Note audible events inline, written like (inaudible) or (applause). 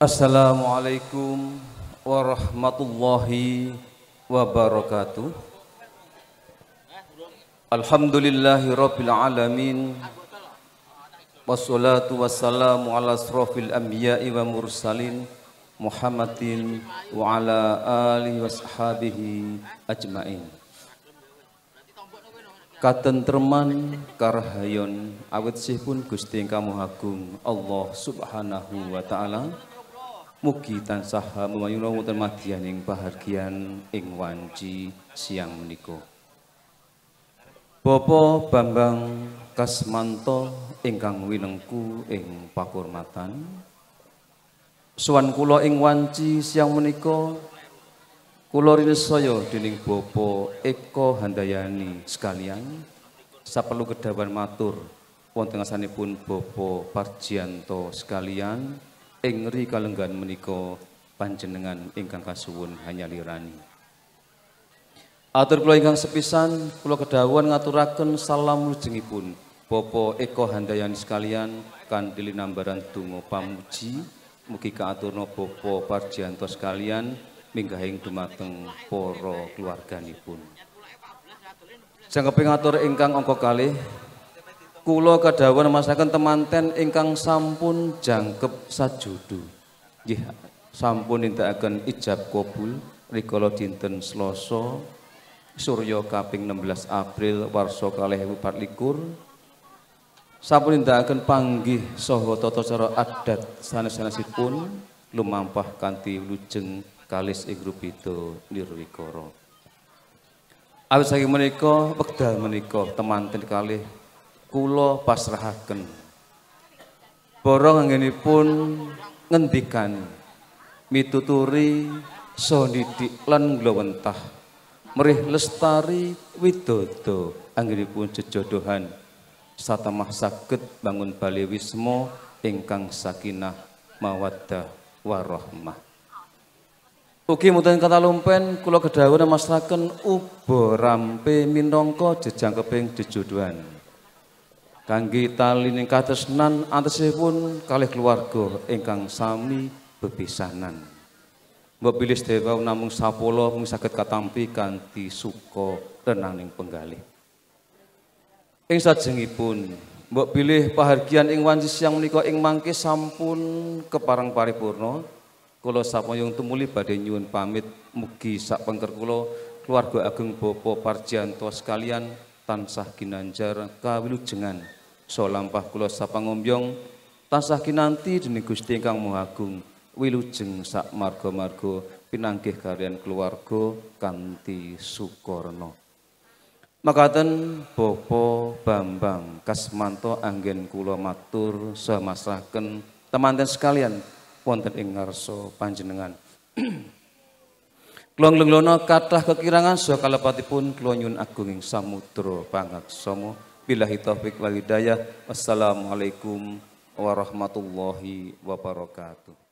Assalamualaikum warahmatullahi wabarakatuh Alhamdulillahi rabbil alamin Wassalatu wassalamu ala asrafil anbiya'i wa mursalin Muhammadin wa ala alihi washabihi ajmain Katentreman karhayon awet sih pun Gusti Kamu Agung Allah Subhanahu wa taala Mugi tansah mumayuna wonten madyan ing pahargian ing wanci siang menika. Bapak Bambang Kasmanto ingkang winengku ing pakurmatan. Suwan kula ing wanci siang menika kula rinsaya dening Bapak Eko Handayani sekalian saperlu kedawan matur wonten asanipun Bapak Parjanto sekalian. ing rikalenggan menika panjenengan ingkang kasuwun hanya lirani. Atur kula ingkang sepisan kula kedawuhan ngaturaken salam lujengipun Bapak Eko Handayani sekalian kanthi linambaran donga pamuji mugi kaaturna Bapak Parjianto sekalian minggah ing dumateng para keluarganipun. Jangkep ngatur ingkang angka kalih Kulo kedawon masakan temanten ingkang sampun jangkep sajudu. Nggih, sampun nindakaken ijab kabul rikala dinten Selasa suryo kaping 16 April warsa likur, Sampun akan panggih soho toto cara adat sanes-sanesipun lumampah kanti lujeng kalis ing rubida nirwikara. Awit saking menika wekdal menika temanten kalih kulo pasrahaken para pun ngendikan mituturi sonidik lan glowentah merih lestari widodo pun jejodohan satemah masaket bangun bali wisma ingkang sakinah mawaddah warahmah Ugi mutan kata lumpen kulo kedawuhan masraken ubo rampe minongko jejang keping jejodohan kangge tali ning katresnan antesipun kalih keluarga ingkang sami bebisanan. Mbok pilih sedaya namung sapolo mung saged katampi kanthi suka tenang ning penggalih. Ing sajengipun mbok pilih pahargian ing wancis yang menika ing mangke sampun keparang paripurna. Kula sampun tumuli badhe nyuwun pamit mugi sak pengker kula keluarga ageng Bapak Parjianto sekalian tansah ginanjar kawilujengan so lampah kula sapangombyong tansah kinanti dening Gusti ingkang Maha wilujeng sak marga-marga pinanggih kalian keluarga kanti sukorno makaten Bopo Bambang Kasmanto anggen kula matur semasraken temanten sekalian wonten ing panjenengan (clears throat) Kula lenglono kathah kekirangan saha kalepatipun kula nyun agunging samudra pangaksama Billahi taufik wal hidayah. Wassalamualaikum warahmatullahi wabarakatuh.